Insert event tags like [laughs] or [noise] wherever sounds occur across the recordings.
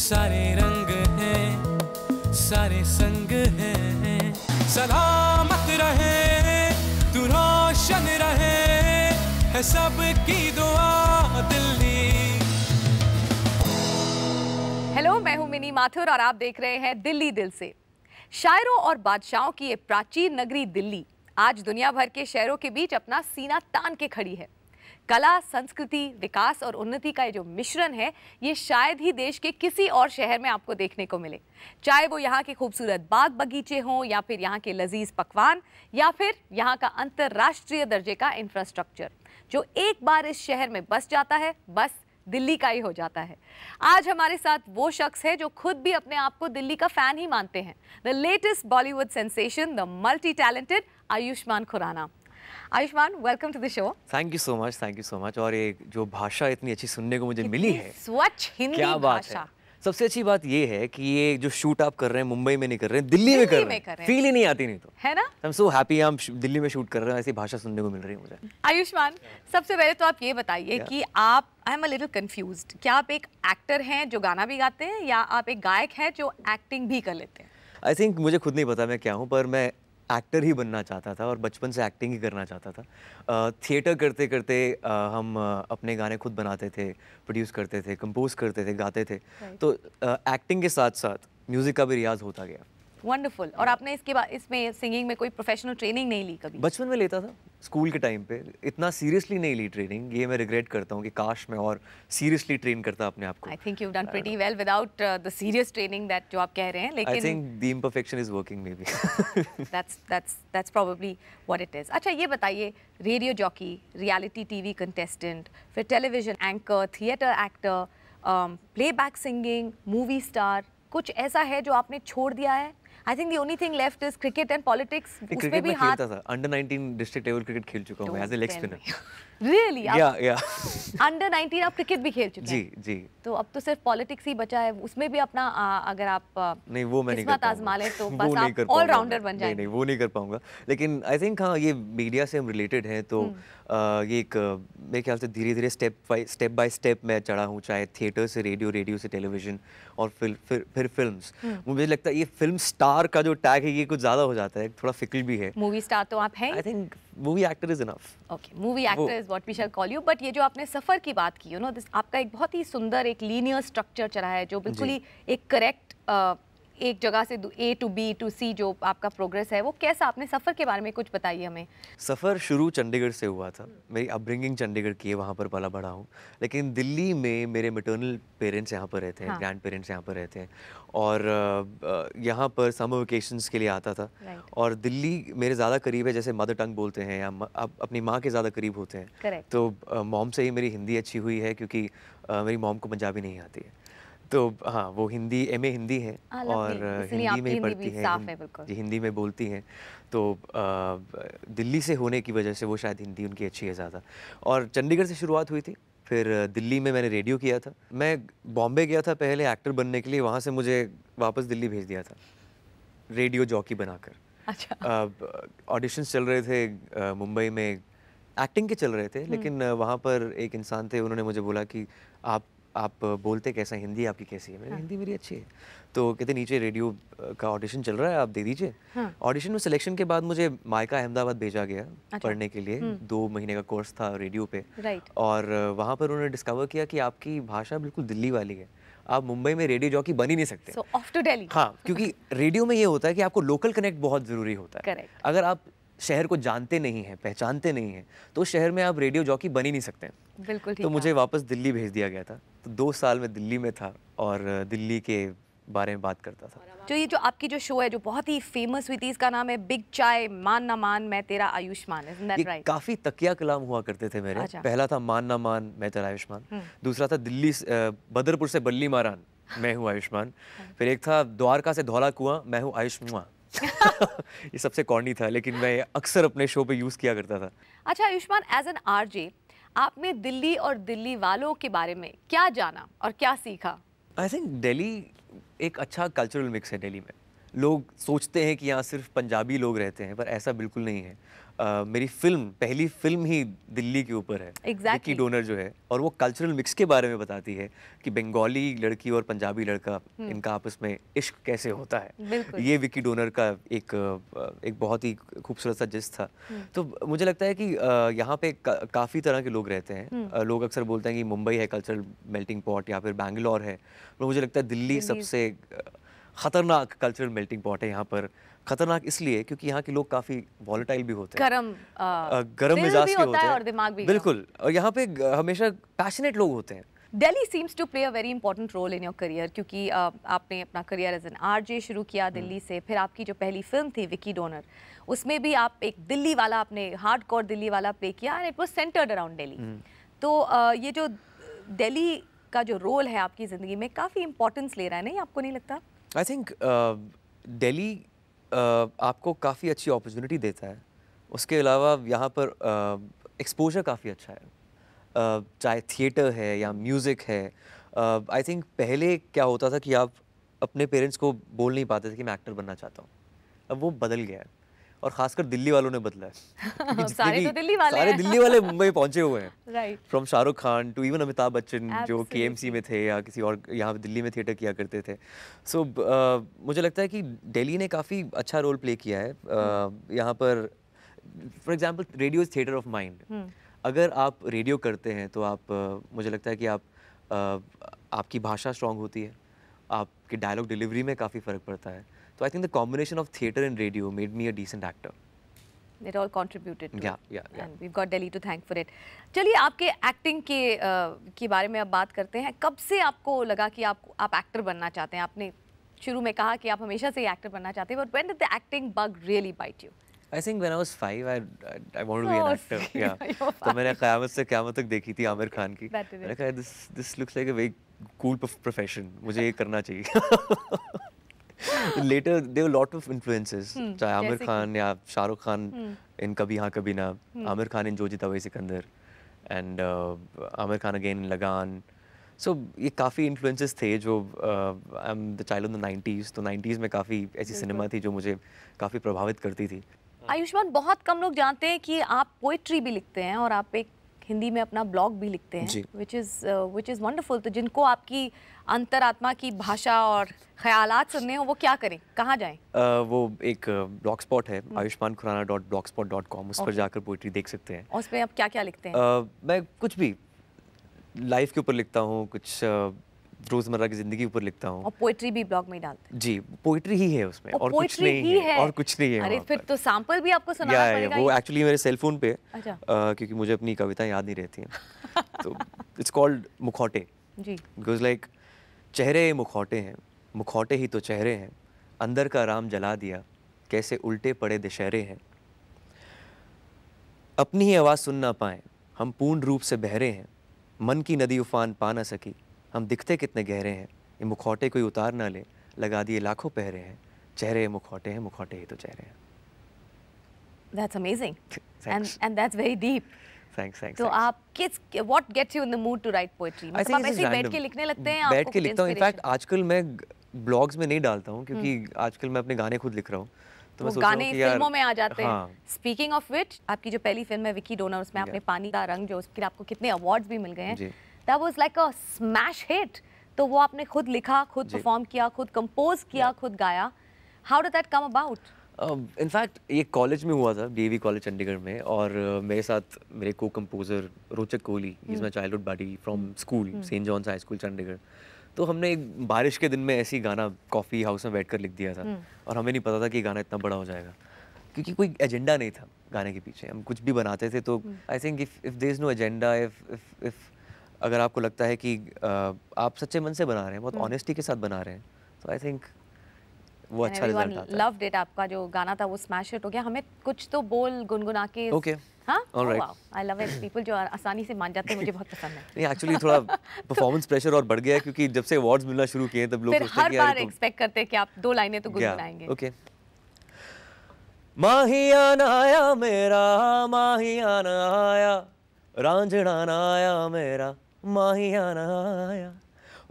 सारे रंग हैं सारे संग हैं सलामत रहे तू रोशन रहे है की दुआ दिल्ली हेलो मैं हूं मिनी माथुर और आप देख रहे हैं दिल्ली दिल से शायरों और बादशाहों की ये प्राचीन नगरी दिल्ली आज दुनिया भर के शहरों के बीच अपना सीना तान के खड़ी है कला संस्कृति विकास और उन्नति का ये जो मिश्रण है ये शायद ही देश के किसी और शहर में आपको देखने को मिले चाहे वो यहाँ के खूबसूरत बाग बगीचे हों या फिर यहाँ के लजीज पकवान या फिर यहाँ का अंतर्राष्ट्रीय दर्जे का इंफ्रास्ट्रक्चर जो एक बार इस शहर में बस जाता है बस दिल्ली का ही हो जाता है आज हमारे साथ वो शख्स है जो खुद भी अपने आप को दिल्ली का फैन ही मानते हैं the latest Bollywood sensation the multi talented Ayushmann Khurrana Ayushmann welcome to the show thank you so much thank you so much और ये जो भाषा इतनी अच्छी सुनने को मुझे मिली है स्वच्छ हिंदी क्या बात है सबसे अच्छी बात ये है कि ये जो शूट आप कर रहे हैं मुंबई में नहीं कर रहे हैं दिल्ली, दिल्ली में कर रहे हैं फील ही नहीं आती नहीं तो है ना आई एम सो हैप्पी हम दिल्ली में शूट कर रहे हैं ऐसी भाषा सुनने को मिल रही है मुझे आयुष्मान सबसे पहले तो आप ये बताइए कि आप I am a little confuse क्या आप एक एक्टर हैं जो गाना भी गाते हैं या आप एक गायक हैं जो एक्टिंग भी कर लेते हैं आई थिंक मुझे खुद नहीं पता मैं क्या हूँ पर मैं एक्टर ही बनना चाहता था और बचपन से एक्टिंग ही करना चाहता था थिएटर करते करते हम अपने गाने खुद बनाते थे प्रोड्यूस करते थे कंपोज करते थे गाते थे तो एक्टिंग के साथ साथ म्यूज़िक का भी रियाज होता गया वंडरफुल और आपने इसके बाद इसमें सिंगिंग में कोई प्रोफेशनल ट्रेनिंग नहीं ली कभी बचपन में लेता था स्कूल के टाइम पे इतना सीरियसली नहीं ली ट्रेनिंग ये मैं रिग्रेट करता हूँ कि काश मैं और सीरियसली ट्रेन करता अपने आप को I think you done pretty well without the serious training that जो आप कह रहे हैं लेकिन I think the imperfection is working maybe that's that's that's probably what it is अच्छा ये बताइए radio jockey reality TV contestant फिर television anchor theatre actor playback singing movie star कुछ ऐसा है जो आपने छोड़ दिया है I think the only thing left is cricket and politics. Cricket, I played under 19 district level cricket. really really या yeah under 19 आप क्रिकेट भी खेल चुके जी जी तो अब तो सिर्फ पॉलिटिक्स ही बचा है उसमें भी अपना आ, अगर आप नहीं वो मैं नहीं कर आजमा लें तो [laughs] बस आप ऑलराउंडर बन जाएंगे नहीं, नहीं वो नहीं कर पाऊंगा लेकिन आई थिंक हाँ ये मीडिया से हम रिलेटेड हैं तो हम्म। आ, ये एक मेरे ख्याल से धीरे धीरे step by step by step मैं चढ़ा हूँ चाहे थिएटर से रेडियो रेडियो से टेलीविजन और फिर फिर फिर फिल्म हम्म। मुझे लगता है ये फिल्म स्टार का जो टैग है ये कुछ ज़्यादा हो जाता है थोड़ा फिकल भी है मूवी स्टार तो आप हैं I think movie actor is enough okay movie actor is what we shall call you but ये जो आपने सफर की बात की यू नो दिस आपका एक बहुत ही सुंदर एक लीनियर स्ट्रक्चर चला है जो बिल्कुल ही एक करेक्ट एक जगह से A to B to C जो आपका प्रोग्रेस है वो कैसा आपने सफ़र के बारे में कुछ बताइए हमें सफ़र शुरू चंडीगढ़ से हुआ था मेरी अपब्रिंगिंग चंडीगढ़ की है वहाँ पर पला बड़ा हूँ लेकिन दिल्ली में मेरे मटर्नल पेरेंट्स यहाँ पर रहते हैं हाँ। ग्रैंड पेरेंट्स यहाँ पर रहते हैं और यहाँ पर समर वेकेशंस के लिए आता था और दिल्ली मेरे ज़्यादा करीब है जैसे मदर टंग बोलते हैं या आप अपनी माँ के ज़्यादा करीब होते हैं तो मॉम से ही मेरी हिंदी अच्छी हुई है क्योंकि मेरी मॉम को पंजाबी नहीं आती है तो हाँ वो हिंदी एम ए हिंदी है हाँ, और हिंदी में ही पढ़ती है, जी हिंदी में बोलती हैं तो दिल्ली से होने की वजह से वो शायद हिंदी उनकी अच्छी है ज़्यादा और चंडीगढ़ से शुरुआत हुई थी फिर दिल्ली में मैंने रेडियो किया था मैं बॉम्बे गया था पहले एक्टर बनने के लिए वहाँ से मुझे वापस दिल्ली भेज दिया था रेडियो जॉकी बनाकर अच्छा ऑडिशन चल रहे थे मुंबई में एक्टिंग के चल रहे थे हम्म। लेकिन वहाँ पर एक इंसान थे उन्होंने मुझे बोला कि आप आप बोलते कैसा हिंदी आपकी कैसी है मेरी हाँ. हिंदी मेरी अच्छी है तो कहते नीचे रेडियो का ऑडिशन चल रहा है आप दे दीजिए हाँ। ऑडिशन हाँ. में सिलेक्शन के बाद मुझे मायका अहमदाबाद भेजा गया अच्छा। पढ़ने के लिए हम्म। दो महीने का कोर्स था रेडियो पे और वहाँ पर उन्होंने डिस्कवर किया कि आपकी भाषा बिल्कुल दिल्ली वाली है आप मुंबई में रेडियो जॉकी बन ही नहीं सकते so, off to हाँ क्योंकि [laughs] रेडियो में ये होता है कि आपको लोकल कनेक्ट बहुत ज़रूरी होता है Correct. अगर आप शहर को जानते नहीं हैं पहचानते नहीं हैं तो उस शहर में आप रेडियो जॉकी बन ही नहीं सकते बिल्कुल तो मुझे वापस दिल्ली भेज दिया गया था तो दो साल में दिल्ली में था और दिल्ली के बारे में बात करता था जो ये जो आपकी जो शो है जो बहुत ही फेमस हुई थी इसका नाम है बिग चाय मान ना मान मैं तेरा आयुष्मान right? काफी तकिया कलाम हुआ करते थे मेरे अच्छा। पहला था मान ना मान मैं तेरा आयुष्मान हम्म। दूसरा था दिल्ली बदरपुर से बल्ली मारान मैं हूँ आयुष्मान [laughs] फिर एक था द्वारका से धौला कुआ मैं हूँ आयुष्मान [laughs] ये सबसे कॉर्नी था लेकिन मैं अक्सर अपने शो पे यूज़ किया करता था अच्छा आयुष्मान एज एन आरजे आपने दिल्ली और दिल्ली वालों के बारे में क्या जाना और क्या सीखा आई थिंक दिल्ली एक अच्छा कल्चरल मिक्स है दिल्ली में लोग सोचते हैं कि यहाँ सिर्फ पंजाबी लोग रहते हैं पर ऐसा बिल्कुल नहीं है Uh, मेरी फिल्म पहली फिल्म ही दिल्ली के ऊपर है exactly. डोनर जो है और वो कल्चरल मिक्स के बारे में बताती है कि बंगाली लड़की और पंजाबी लड़का hmm. इनका आपस में इश्क कैसे होता है ये विकी डोनर का एक एक बहुत ही खूबसूरत सा जिस था hmm. तो मुझे लगता है कि यहाँ पे का, काफ़ी तरह के लोग रहते हैं hmm. लोग अक्सर बोलते हैं कि मुंबई है कल्चरल मेल्टिंग पॉट या फिर बैंगलोर है मुझे लगता है दिल्ली सबसे ख़तरनाक कल्चरल मेल्टिंग पॉट है यहाँ पर खतरनाक इसलिए क्योंकि यहाँ के लोग काफ़ी वॉलेटाइल भी होते हैं गर्म गर्म मिजाज के होता है और दिमाग भी बिल्कुल और यहाँ पे हमेशा पैशनेट लोग होते हैं Delhi seems to play a very important role in your career क्योंकि आपने अपना career as an R J शुरू किया हम्म। दिल्ली से फिर आपकी जो पहली फिल्म थी विकी डोनर उसमें भी आप एक दिल्ली वाला आपने हार्ड कॉर दिल्ली वाला प्ले किया and it was centred around Delhi तो ये जो दिल्ली का जो रोल है आपकी ज़िंदगी में काफ़ी इंपॉर्टेंस ले रहा है नहीं आपको नहीं लगता आई थिंक दिल्ली आपको काफ़ी अच्छी अपॉर्चुनिटी देता है उसके अलावा यहाँ पर एक्सपोजर uh, काफ़ी अच्छा है uh, चाहे थिएटर है या म्यूज़िक है आई uh, थिंक पहले क्या होता था कि आप अपने पेरेंट्स को बोल नहीं पाते थे कि मैं एक्टर बनना चाहता हूँ अब वो बदल गया है और खासकर दिल्ली वालों ने बदला है [laughs] सारे तो दिल्ली वाले सारे दिल्ली वाले मुंबई पहुंचे हुए हैं right from Shahrukh Khan to even Amitabh Bachchan जो के में थे या किसी और यहाँ दिल्ली में थिएटर किया करते थे सो so, uh, मुझे लगता है कि दिल्ली ने काफ़ी अच्छा रोल प्ले किया है uh, hmm. यहाँ पर for example radio is theatre of mind अगर आप रेडियो करते हैं तो आप uh, मुझे लगता है कि आप uh, आपकी भाषा स्ट्रांग होती है आपके डायलॉग डिलीवरी में काफ़ी फ़र्क पड़ता है So I think the combination of theatre and radio made me a decent actor. It all contributed to yeah, it. Yeah, yeah. And we've got Delhi to thank for it. चलिए आपके acting के uh, के बारे में अब बात करते हैं कब से आपको लगा कि आप आप एक्टर बनना चाहते हैं आपने शुरू में कहा कि आप हमेशा से एक्टर बनना चाहते हैं but when did the acting bug really bite you I think when I was 5 I I want to be an actor या तो मैंने कयामत से कयामत तक देखी थी आमिर खान की मैंने कहा this this looks like a very cool profession मुझे ये करना चाहिए [laughs] later [laughs] there lot of influences चाहे आमिर खान या शाहरुख खान hmm. इन कभी हाँ कभी ना hmm. आमिर खान इन जोजी तवे Sikandar and uh, Aamir Khan again Lagaan so ये काफ़ी इन्फ्लुएंसेस थे जो I am the child of the nineties तो नाइन्टीज़ में काफ़ी ऐसी सिनेमा थी जो मुझे काफ़ी प्रभावित करती थी आयुष्मान बहुत कम लोग जानते हैं कि आप पोइट्री भी लिखते हैं और आप एक हिंदी में अपना ब्लॉग भी लिखते हैं which is which is wonderful तो जिनको आपकी अंतरात्मा की भाषा और ख्याल सुनने हो वो क्या करें कहाँ जाएं uh, वो एक ब्लॉग स्पॉट है हम्म। Ayushmann Khurrana dot blogspot dot com उस पर जाकर पोइट्री देख सकते हैं उसमें आप क्या क्या लिखते हैं uh, मैं कुछ भी लाइफ के ऊपर लिखता हूँ कुछ uh, रोजमर्रा की जिंदगी ऊपर लिखता हूँ पोइट्री भी ब्लॉग में डालते हैं जी पोइट्री ही है उसमें और, और कुछ नहीं है।, है और कुछ नहीं है अरे फिर तो सैंपल भी आपको सुनाना पड़ेगा वो एक्चुअली मेरे सेल फोन पे अच्छा। आ, क्योंकि मुझे अपनी कविता याद नहीं रहती है [laughs] तो इट्स कॉल्ड मुखौटे जी बिकॉज लाइक चेहरे मुखौटे हैं मुखौटे ही तो चेहरे हैं अंदर का राम जला दिया कैसे उल्टे पड़े दशहरे हैं अपनी ही आवाज़ सुन ना पाए हम पूर्ण रूप से बहरे हैं मन की नदी उफान पा ना सकी हम दिखते कितने गहरे हैं ये मुखौटे कोई उतार ना ले लगा दिए लाखों पहरे हैं चेहरे मुखौटे हैं मुखौटे ही तो चेहरे हैं That's amazing. [laughs] and and that's very deep. Thanks, thanks. तो आप किस what gets you in the mood to write poetry? मतलब आप ऐसे बैठ के लिखने लगते हैं बैठ के लिखता हूँ इनफैक्ट आजकल मैं ब्लॉग्स में नहीं डालता हूँ क्योंकि हम्म। आजकल मैं अपने गाने खुद लिख रहा हूँ तो वो गाने फिल्मों में आ जाते हाँ। हैं स्पीकिंग ऑफ विच आपकी जो पहली फिल्म है विकी डोनर उसमें आपने पानी का रंग जो उसके आपको कितने अवार्ड्स भी मिल गए हैं जी. That was like a smash hit तो वो आपने खुद लिखा खुद परफॉर्म किया खुद कंपोज किया खुद गाया how did that come about in fact ये कॉलेज में हुआ था डी कॉलेज चंडीगढ़ में और uh, मेरे साथ मेरे को composer Rochak Kohli is my childhood buddy from school Saint John's high school Chandigarh तो हमने एक बारिश के दिन में ऐसी गाना कॉफ़ी हाउस में बैठ कर लिख दिया था hmm. और हमें नहीं पता था कि गाना इतना बड़ा हो जाएगा क्योंकि कोई एजेंडा नहीं था गाने के पीछे हम कुछ भी बनाते थे तो I think if if is no agenda if if if अगर आपको लगता है कि आप सच्चे मन से बना रहे हैं बहुत ऑनेस्टी हम्म। के साथ बना रहे हैं तो आई थिंक वो अच्छा रिजल्ट आता लव्ड इट आपका जो गाना था वो स्मैश हिट हो गया हमें कुछ तो बोल गुनगुना के okay I love it people जो आसानी से मान जाते हैं मुझे बहुत पसंद है [laughs] नहीं एक्चुअली थोड़ा परफॉर्मेंस [laughs] प्रेशर तो और बढ़ गया क्योंकि जब से अवार्ड्स मिलना शुरू किए तब लोग सोचते हैं कि यार एक्सपेक्ट तो करते हैं कि आप दो लाइनें तो गुनगुनाएंगे ओके माहिया आया मेरा माहिया आया रांझणा आया मेरा माहिया ना आया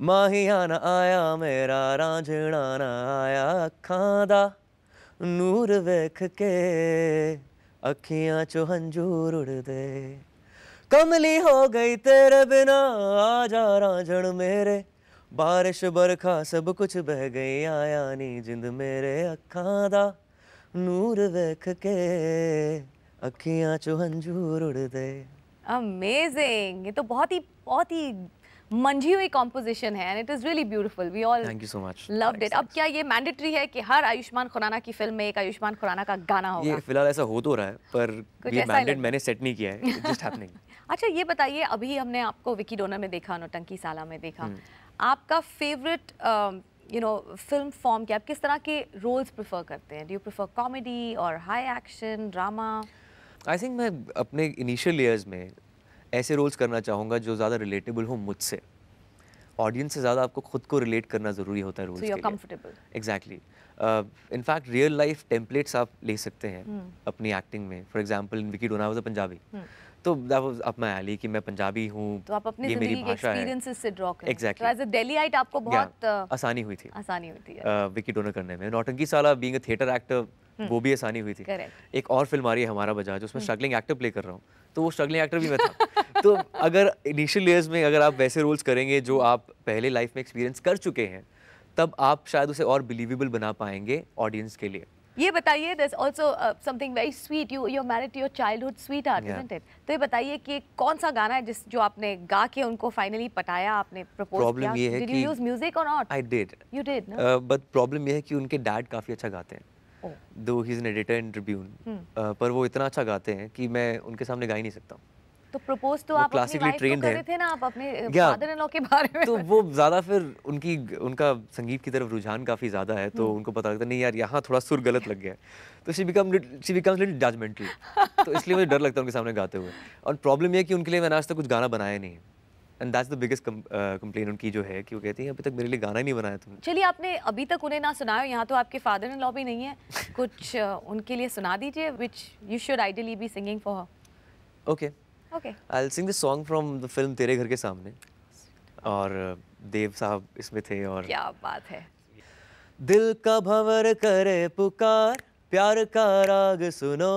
माहिया ना आया मेरा रांझणा ना आया अखा का नूर वेख के अखियां चो हंजू उड़दे कमली हो गई तेरे बिना आ जा रांझण मेरे बारिश बरखा सब कुछ बह गई आया नी जिंद मेरे अखा का नूर वेख के अखियां चो हंजू उड़दे अमेजिंग ये तो बहुत ही बहुत ही मंझी हुई कॉम्पोजिशन है and it is really beautiful we all thank you so much loved it अब क्या ये मैंडेटरी है कि हर आयुष्मान खुराना की फिल्म में एक आयुष्मान खुराना का गाना होगा ये फिलहाल ऐसा हो तो रहा है पर ये मैंडेट मैंने सेट नहीं किया है जस्ट हैपनिंग [laughs] अच्छा ये बताइए अभी हमने आपको विकी डोनर में देखा नोटंकी साला में देखा हम्म। आपका favourite you know film form क्या आप किस तरह के रोल्स प्रेफर करते हैं डू यू प्रेफर कॉमेडी और high action drama I think मैं अपने इनिशियल ईयर्स में ऐसे रोल्स करना चाहूँगा जो ज़्यादा रिलेटेबल हो मुझसे ऑडियंस से ज़्यादा आपको खुद को रिलेट करना ज़रूरी होता है roles so comfortable exactly in fact real life templates आप ले सकते हैं hmm. अपनी एक्टिंग में for example in Vicky Donor Punjabi तो आप मैं आली कि मैं पंजाबी हूँ तो आप अपने ये मेरी भाषा है से ड्रॉ करें एग्जैक्टली एज आपको बहुत uh, आसानी हुई थी आसानी हुई थी विकी डोनर uh, करने में Nautanki Saala being a theatre actor हम्म। वो भी आसानी हुई थी एक और फिल्म आ रही है हमारा बजाज उसमें स्ट्रगलिंग एक्टर प्ले कर रहा हूँ तो वो स्ट्रगलिंग एक्टर भी मैं था [laughs] तो अगर इनिशियल ईयर्स में अगर आप वैसे रोल्स करेंगे जो आप पहले लाइफ में एक्सपीरियंस कर चुके हैं तब आप शायद उसे और बिलीवेबल बना पाएंगे ऑडियंस के लिए ये बताइए this also something very sweet you your married to your childhood sweetheart isn't it तो ये बताइए कि कौन सा गाना है जिस जो आपने गा के उनको फाइनली पटाया आपने प्रपोज किया डिड यू यूज म्यूजिक और not I did you did but problem ये है कि उनके डैड काफी अच्छा गाते हैं दो ही एन एडिटर इन ट्रिब्यून पर वो इतना अच्छा गाते हैं कि मैं उनके सामने गा ही नहीं सकता तो प्रपोज तो आप क्लासिकली ट्रेन थे ना आप अपने फादर इन लॉ के बारे में तो वो ज़्यादा फिर उनकी उनका संगीत की तरफ रुझान काफ़ी ज़्यादा है तो hmm. उनको पता लगता नहीं यार यहाँ थोड़ा सुर गलत लग गया है तो she become she becomes little judgemental तो इसलिए मुझे डर लगता है उनके सामने गाते हुए और प्रॉब्लम यह कि उनके लिए मैंने आज तक कुछ गाना बनाया नहीं है and that's the biggest complain उनकी जो है कि वो कहती है अभी तक मेरे लिए गाना ही नहीं बनाया तुमने चलिए आपने अभी तक उन्हें ना सुनाया यहाँ तो आपके फादर इन लॉ भी नहीं है [laughs] कुछ uh, उनके लिए सुना दीजिए which you should ideally be singing for her okay okay I will sing this song from the film Tere Ghar के सामने और देव uh, साहब इसमें थे और क्या बात है दिल का भंवर करे पुकार प्यार का राग सुनो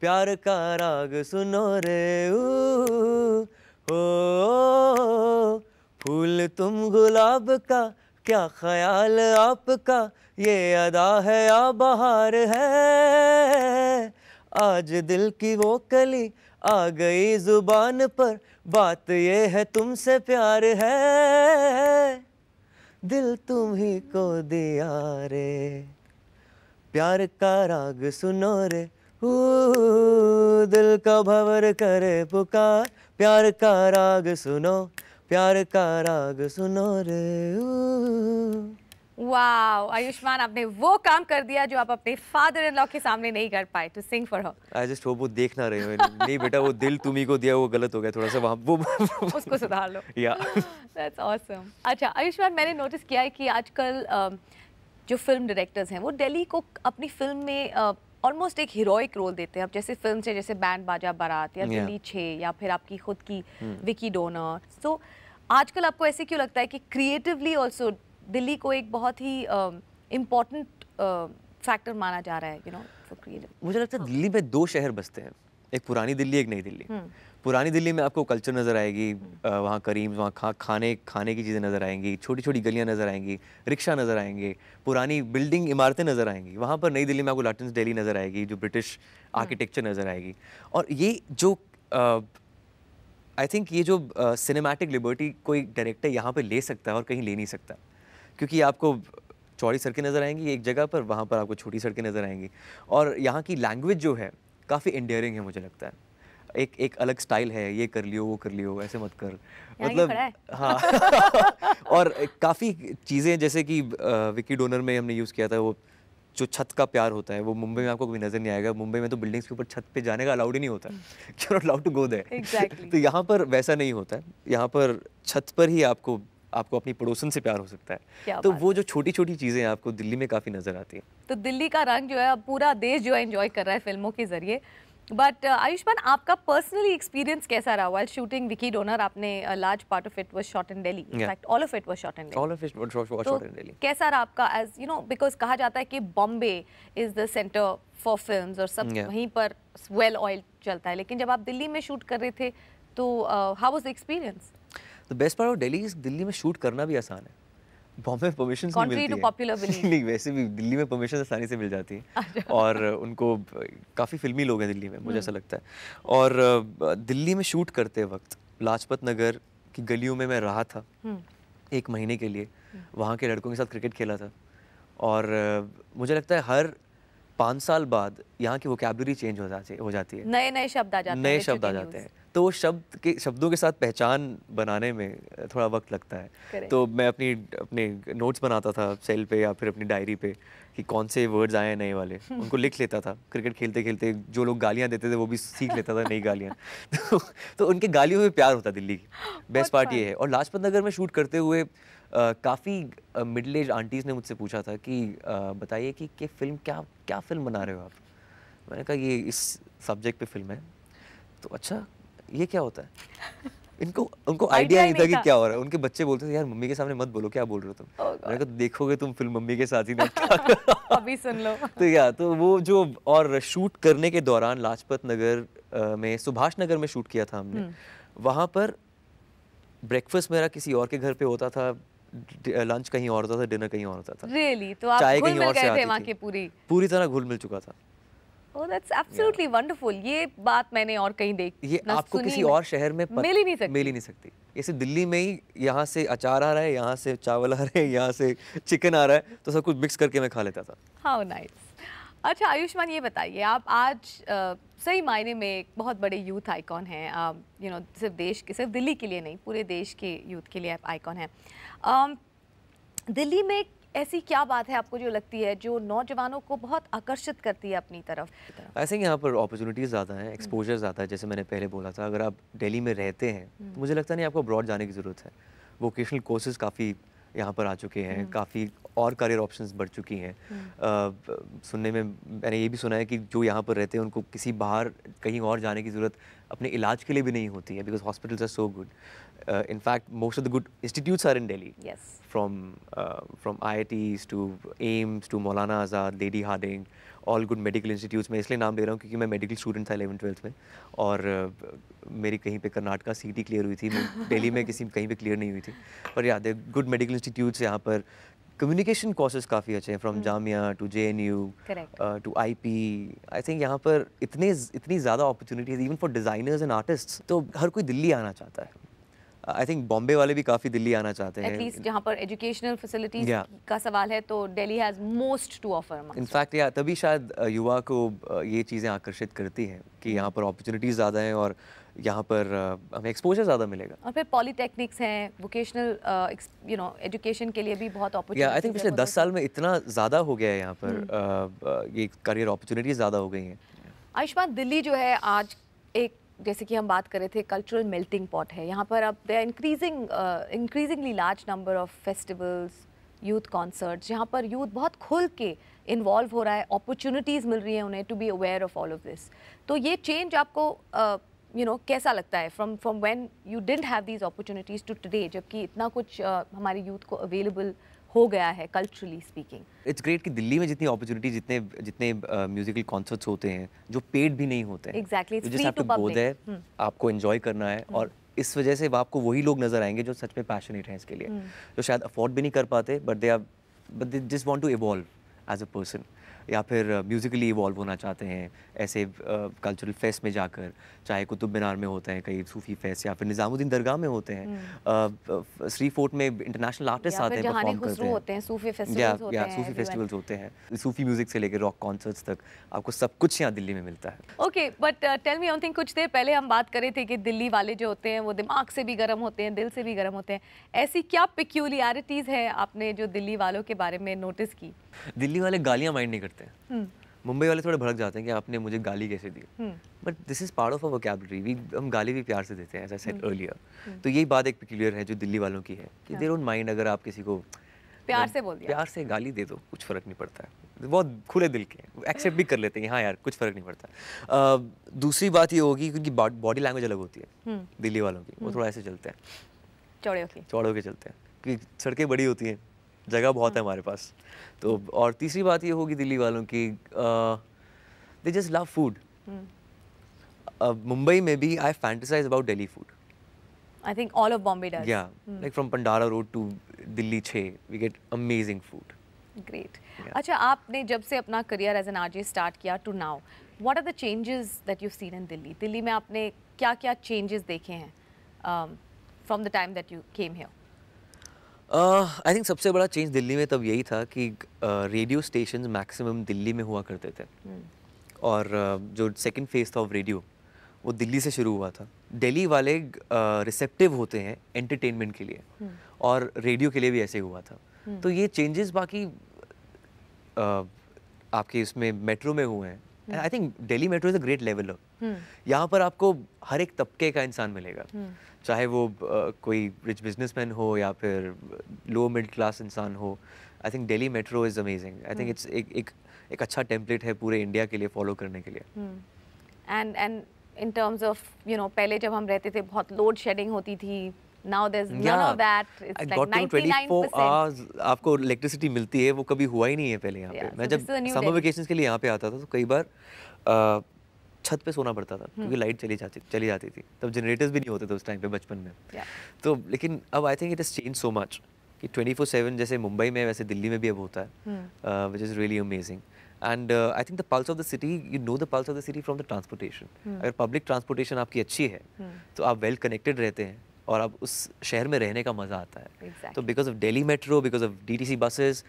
प्यार का राग सुनो रे ऊ ओ फूल तुम गुलाब का क्या ख्याल आपका ये अदा है या बहार है आज दिल की वो कली आ गई जुबान पर बात ये है तुमसे प्यार है दिल तुम ही को दिया रे प्यार का राग सुनो रे दिल का भवर करे पुकार प्यार का राग सुनो प्यार का राग सुनो रे वाओ आयुष्मान आपने वो काम कर दिया जो आप अपने फादर इन लॉ के सामने नहीं कर पाए to sing for her I just hope वो देख ना रहे हो नहीं बेटा वो दिल तुम्ही को दिया वो गलत हो गया थोड़ा सा वहां वो उसको सुधार लो या दैट्स ऑसम अच्छा आयुष्मान मैंने नोटिस किया है कि आजकल जो फिल्म डायरेक्टर्स हैं वो दिल्ली को अपनी फिल्म में ऑलमोस्ट एक हीरोइक रोल देते हैं अब जैसे फिल्म से जैसे बैंड बाजा बारात या दिल्ली छे या फिर आपकी खुद की विकी डोनर सो so, आजकल आपको ऐसे क्यों लगता है कि क्रिएटिवली ऑल्सो दिल्ली को एक बहुत ही इम्पोर्टेंट um, फैक्टर uh, माना जा रहा है यू नो फॉर क्रिएटिव मुझे लगता है हाँ। दिल्ली में दो शहर बसते हैं एक पुरानी दिल्ली एक नई दिल्ली hmm. पुरानी दिल्ली में आपको कल्चर नज़र आएगी वहाँ करीम वहाँ खा खाने खाने की चीज़ें नज़र आएंगी छोटी छोटी गलियाँ नज़र आएंगी रिक्शा नज़र आएंगे पुरानी बिल्डिंग इमारतें नज़र आएंगी वहाँ पर नई दिल्ली में आपको लाटिन डेली नज़र आएगी जो ब्रिटिश आर्किटेक्चर नज़र आएगी और ये जो आई थिंक ये जो सिनेमैटिक लिबर्टी कोई डायरेक्टर यहाँ पर ले सकता है और कहीं ले नहीं सकता क्योंकि आपको चौड़ी सड़कें नज़र आएंगी एक जगह पर वहाँ पर आपको छोटी सड़कें नज़र आएंगी और यहाँ की लैंग्वेज जो है काफ़ी इंडियरिंग है मुझे लगता है एक एक अलग स्टाइल है ये कर लियो वो कर लियो ऐसे मत कर मतलब [laughs] हाँ और काफ़ी चीज़ें जैसे कि विकी डोनर में हमने यूज़ किया था वो जो छत का प्यार होता है वो मुंबई में आपको कभी नजर नहीं आएगा मुंबई में तो बिल्डिंग्स के ऊपर छत पे जाने का अलाउड ही नहीं होता you not allowed to go there तो यहाँ पर वैसा नहीं होता है यहाँ पर छत पर ही आपको आपको अपनी पड़ोसन से प्यार हो सकता है तो वो जो छोटी छोटी चीज़ें आपको दिल्ली में काफ़ी नज़र आती है तो दिल्ली का रंग जो है पूरा देश जो है एंजॉय कर रहा है फिल्मों के ज़रिए बट आयुष्मान uh, आपका पर्सनली एक्सपीरियंस कैसा रहा वाइल शूटिंग विकी डोनर आपने large part of it was shot in Delhi in fact all of it was shot in all of it was shot in Delhi कैसा रहा आपका एज यू नो बिकॉज कहा जाता है कि Bombay is the centre for films और सब yeah. वहीं पर वेल ऑयल चलता है लेकिन जब आप दिल्ली में शूट कर रहे थे तो how was the experience the best part of Delhi is Delhi में शूट करना भी आसान है बॉम्बे में परमिशन नहीं मिलती है पॉपुलर [laughs] नहीं वैसे भी दिल्ली में परमिशन आसानी से मिल जाती है अच्छा। और उनको काफ़ी फिल्मी लोग हैं दिल्ली में मुझे ऐसा हम्म। लगता है और दिल्ली में शूट करते वक्त लाजपत नगर की गलियों में मैं रहा था हम्म। एक महीने के लिए हम्म। वहाँ के लड़कों के साथ क्रिकेट खेला था और मुझे लगता है हर पाँच साल बाद यहाँ की वोकेबलरी चेंज हो जाती हो जाती है नए नए शब्द आ जाते हैं नए शब्द आ जाते हैं तो वो शब्द के शब्दों के साथ पहचान बनाने में थोड़ा वक्त लगता है Correct. तो मैं अपनी अपने नोट्स बनाता था सेल पे या फिर अपनी डायरी पे कि कौन से वर्ड्स आए नए वाले [laughs] उनको लिख लेता था क्रिकेट खेलते खेलते जो लोग गालियाँ देते थे वो भी सीख लेता था नई गालियाँ [laughs] तो, तो उनके गालियों में प्यार होता दिल्ली की बेस्ट पार्ट ये है और लाजपत नगर में शूट करते हुए काफ़ी मिडल एज आंटीज़ ने मुझसे पूछा था कि बताइए कि फिल्म क्या क्या फिल्म बना रहे हो आप मैंने कहा ये इस सब्जेक्ट पे फिल्म है तो अच्छा ये क्या होता है [laughs] इनको उनको आइडिया नहीं था कि क्या हो रहा है उनके बच्चे बोलते थे यार मम्मी के सामने मत बोलो क्या बोल रहे हो तुम oh मैंने कहा देखोगे तुम फिल्म मम्मी के साथ ही [laughs] अभी सुन लो [laughs] तो या तो वो जो और शूट करने के दौरान लाजपत नगर में सुभाष नगर में शूट किया था हमने hmm. वहाँ पर ब्रेकफास्ट मेरा किसी और के घर पे होता था लंच कहीं और होता था डिनर कहीं और होता था रियली really? तो आप घुल मिल गए थे वहां के पूरी पूरी तरह घुल मिल चुका था ओह दैट्स एब्सोल्युटली वंडरफुल ये बात मैंने और कहीं देखी ये आपको किसी और शहर में मिल ही नहीं सकती मिल ही नहीं सकती जैसे दिल्ली में ही यहाँ से अचार आ रहा है यहाँ से चावल आ रहे हैं यहाँ से चिकन आ रहा है तो सब कुछ मिक्स करके मैं खा लेता था हाउ नाइस अच्छा आयुष्मान ये बताइए आप आज आ, सही मायने में एक बहुत बड़े यूथ आइकॉन हैं यू नो सिर्फ देश के सिर्फ दिल्ली के लिए नहीं पूरे देश के यूथ के लिए आप आइकॉन हैं दिल्ली में ऐसी क्या बात है आपको जो लगती है जो नौजवानों को बहुत आकर्षित करती है अपनी तरफ ऐसे यहाँ पर अपॉर्चुनिटीज़ ज़्यादा हैं एक्सपोजर हम्म। ज़्यादा है जैसे मैंने पहले बोला था अगर आप दिल्ली में रहते हैं तो हम्म। मुझे लगता नहीं आपको अब्रॉड जाने की ज़रूरत है वोकेशनल कोर्सेज़ काफ़ी यहाँ पर आ चुके हैं हम्म। काफ़ी और करियर ऑप्शंस बढ़ चुकी हैं हम्म। सुनने में मैंने ये भी सुना है कि जो यहाँ पर रहते हैं उनको किसी बाहर कहीं और जाने की ज़रूरत अपने इलाज के लिए भी नहीं होती है because hospitals are so good in fact most of the good institutes are in Delhi from from I I Ts to AIIMS to Maulana Azad Lady Hardinge all good medical institutes में इसलिए नाम ले रहा हूँ क्योंकि मैं मेडिकल स्टूडेंट था इलेवन ट्वेल्थ में और मेरी कहीं पे कर्नाटका सीटी क्लियर हुई थी डेली में किसी कहीं पे क्लियर नहीं हुई थी पर याद है गुड मेडिकल इंस्टीट्यूट्स यहाँ पर कम्युनिकेशन कोर्सेज काफ़ी अच्छे हैं फ्रॉम हम्म। Jamia to J N U to I P I think यहाँ पर इतने इतनी ज़्यादा opportunities even for designers and artist तो हर कोई दिल्ली आना चाहता है आई थिंक बॉम्बे वाले भी काफ़ी दिल्ली आना चाहते हैं एटलीस्ट जहां पर एजुकेशनल फैसिलिटीज yeah. का सवाल है तो Delhi has most to offer in fact या तभी शायद युवा को ये चीज़ें आकर्षित करती हैं कि यहां पर अपॉर्चुनिटीज़ ज़्यादा हैं और यहाँ पर हमें एक्सपोजर ज़्यादा मिलेगा और फिर पॉलीटेक्निक्स हैं वोकेशनल यू नो एजुकेशन के लिए भी बहुत अपॉर्चुनिटी आई थिंक पिछले दस साल में इतना ज़्यादा हो गया है यहाँ पर uh, ये करियर अपॉर्चुनिटीज़ ज़्यादा हो गई हैं आयुष्मान दिल्ली जो है आज एक जैसे कि हम बात कर रहे थे कल्चरल मेल्टिंग पॉट है यहाँ पर अब they are increasing increasingly large number of festivals youth concerts जहाँ पर यूथ बहुत खुल के इन्वॉल्व हो रहा है अपॉर्चुनिटीज़ मिल रही है उन्हें to be aware of all of this तो ये चेंज आपको uh, you you know know, कैसा लगता है from from when you didn't have these opportunities to today जबकि इतना कुछ uh, हमारे यूथ को अवेलेबल uh, हो गया है कल्चरली स्पीकिंग इट्स ग्रेट कि दिल्ली में जितनी अपॉर्चुनिटी जितने जितने म्यूजिकल uh, कॉन्सर्ट्स होते हैं जो पेड भी नहीं होते हैं एग्जैक्टली hmm. आपको एंजॉय करना है hmm. और इस वजह से आपको वही लोग नजर आएंगे जो सच में पैशनेट हैं इसके लिए hmm. जो शायद अफोर्ड भी नहीं कर पाते but they are but they just want to evolve as a person या फिर म्यूज़िकली इवॉल्व होना चाहते हैं ऐसे कल्चरल फेस्ट में जाकर चाहे कुतुब मीनार में होते हैं कई सूफी फेस्ट या फिर निज़ामुद्दीन दरगाह में होते हैं हम्म। श्री फोर्ट में इंटरनेशनल आर्टिस्ट आते हैं परफॉर्म करते हैं होते हैं सूफी फेस्टिवल्स होते हैं सूफी म्यूजिक से लेकर रॉक कॉन्सर्ट्स तक आपको सब कुछ यहाँ दिल्ली में मिलता है okay but tell me one कुछ देर पहले हम बात कर रहे थे कि दिल्ली वाले जो होते हैं वो दिमाग से भी गर्म होते हैं दिल से भी गर्म होते हैं ऐसी क्या पिक्यूलियरिटीज़ है आपने जो दिल्ली वालों के बारे में नोटिस की दिल्ली वाले गालियाँ माइंड नहीं करते हम्म। मुंबई वाले थोड़े भड़क जाते हैं कि आपने मुझे गाली कैसे दी but this is part of our vocabulary we हम गाली भी प्यार से देते हैं ऐसा सेट अर्लियर तो यही बात एक पिक्लियर है जो दिल्ली वालों की है कि देर डोंट माइंड अगर आप किसी को प्यार मतलब से बोल दिया प्यार से गाली दे दो कुछ फ़र्क नहीं पड़ता है बहुत खुले दिल के एक्सेप्ट भी कर लेते हैं हाँ यार कुछ फ़र्क नहीं पड़ता दूसरी बात ये होगी क्योंकि बॉडी लैंग्वेज अलग होती है हम्म। दिल्ली वालों की वो हम्म। थोड़ा ऐसे चलते हैं चौड़े होके चौड़े होके चलते हैं क्योंकि सड़कें बड़ी होती हैं जगह बहुत है हाँ। हमारे पास तो और तीसरी बात ये होगी दिल्ली वालों की they just love food Mumbai में भी I fantasize about Delhi food I think all of Bombay does या like from Pandara Road to Delhi Delhi 6, hmm. we get amazing food. Great. अच्छा आपने जब से अपना career as an RJ start किया to now what are the changes that you seen in Delhi Delhi में आपने क्या क्या चेंजेस देखे हैं from the time that you came here I uh, think सबसे बड़ा चेंज दिल्ली में तब यही था कि रेडियो स्टेशन मैक्सिमम दिल्ली में हुआ करते थे hmm. और uh, जो सेकेंड फेज था ऑफ रेडियो वो दिल्ली से शुरू हुआ था दिल्ली वाले रिसेप्टिव uh, होते हैं एंटरटेनमेंट के लिए hmm. और रेडियो के लिए भी ऐसे हुआ था hmm. तो ये चेंजेस बाकी आपके इसमें मेट्रो में हुए हैं I think Delhi metro is a great level of hmm. यहाँ पर आपको हर एक तबके का इंसान मिलेगा हम्म। चाहे वो कोई रिच बिजनेसमैन हो या फिर लो मिडिल क्लास इंसान हो I think Delhi metro is amazing I think it's एक एक अच्छा टेम्पलेट है पूरे इंडिया के लिए फॉलो करने के लिए and and in terms of you know पहले जब हम रहते थे बहुत लोड शेडिंग होती थी now there is none of that it's like 99% hours आपको इलेक्ट्रिसिटी मिलती है वो कभी हुआ ही नहीं है पहले यहां yeah, पे मैं जब समर वेकेशंस के लिए यहां पे आता था तो कई बार छत पे सोना पड़ता था हम्म। क्योंकि लाइट चली जाती चली जाती थी तब जनरेटर्स भी नहीं होते थे उस टाइम पे बचपन में तो लेकिन अब I think it is change so much कि ट्वेंटी फोर सेवन जैसे मुंबई में वैसे दिल्ली में भी अब होता है which is really amazing and I think the pulse of the city you know the pulse of the city from the transportation अगर पब्लिक ट्रांसपोर्टेशन आपकी अच्छी है हम्म। तो आप वेल कनेक्टेड रहते हैं और अब उस शहर में रहने का मज़ा आता है exactly. तो because of Delhi metro because of D T C buses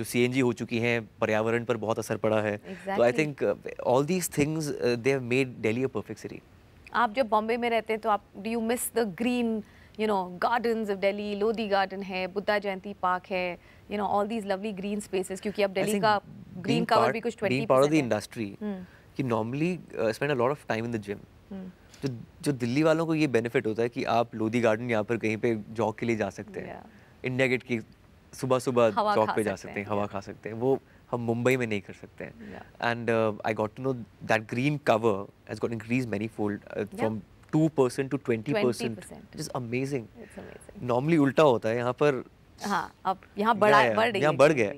जो सी एन जी हो चुकी हैं पर्यावरण पर बहुत असर पड़ा है तो I think all these things they have made Delhi a perfect city आप जब बॉम्बे में रहते हैं तो आप do you miss the green you know garden of Delhi Lodhi Garden है बुद्धा जयंती पार्क है you know all these lovely green spaces क्योंकि अब डेली का ग्रीन कवर भी कुछ ट्वेंटी इंडस्ट्री hmm. कि normally spend a lot of time in the gym तो जो दिल्ली वालों को ये बेनिफिट होता है कि आप लोधी गार्डन यहाँ पर कहीं पे जॉग के लिए जा सकते हैं इंडिया गेट की सुबह सुबह जॉग पे जा सकते हैं हवा खा सकते हैं वो हम मुंबई में नहीं कर सकते हैं and I got to know that green cover has got increase many fold from two percent to twenty percent it is amazing normally उल्टा होता है यहाँ पर हाँ अब यहाँ बढ़ा बढ़ यहाँ बढ़ गया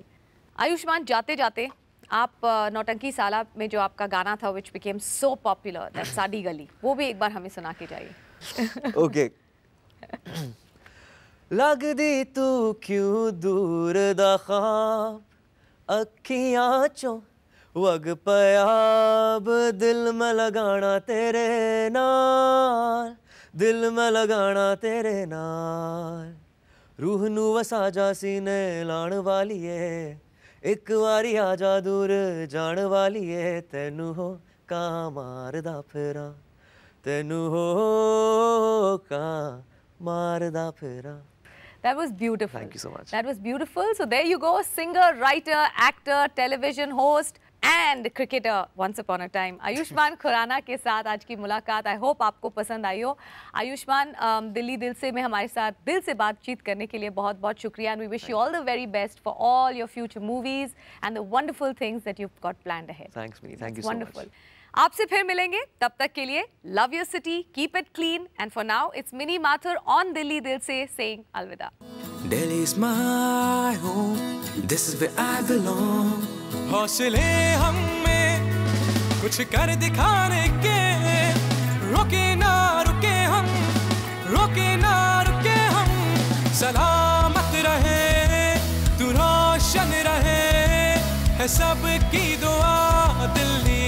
आयुष्मान जाते जाते आप नौटंकी साला में जो आपका गाना था which became so popular that Saadi Gali वो भी एक बार हमें सुना के जाइए ओके लग दी तू क्यों दूर दखा अखियां चो वग पयाब दिल में लगाना तेरे नाल दिल में लगाना तेरे नाल रूह नु वसा जा सीने लाण वाली है ਇੱਕ ਵਾਰੀ ਆ ਜਾ ਦੂਰ ਜਾਣ ਵਾਲੀ ਏ ਤੈਨੂੰ ਹੋ ਕਾ ਮਾਰਦਾ ਫੇਰਾ ਤੈਨੂੰ ਹੋ ਕਾ ਮਾਰਦਾ ਫੇਰਾ That was beautiful. Thank you so much. That was beautiful. So there you go, singer, writer, actor, television host. And cricketer once upon a time Ayushmann Khurrana के साथ आज की मुलाकात आई होप आपको पसंद आई हो आयुष्मान um, दिल्ली दिल से में हमारे साथ दिल से बातचीत करने के लिए बहुत बहुत शुक्रिया and we wish you all the very best for all your future movies and the wonderful things that you got plan ahead thanks me thank you so much आपसे फिर मिलेंगे तब तक के लिए love your city keep it clean and for now it's Mini Mathur on Delhi दिल से saying अलविदा Delhi is my home this is where I belong हौसले हम में कुछ कर दिखाने के रुके ना रुके हम रुके ना रुके हम सलामत रहे तू रोशन रहे है सबकी दुआ दिल्ली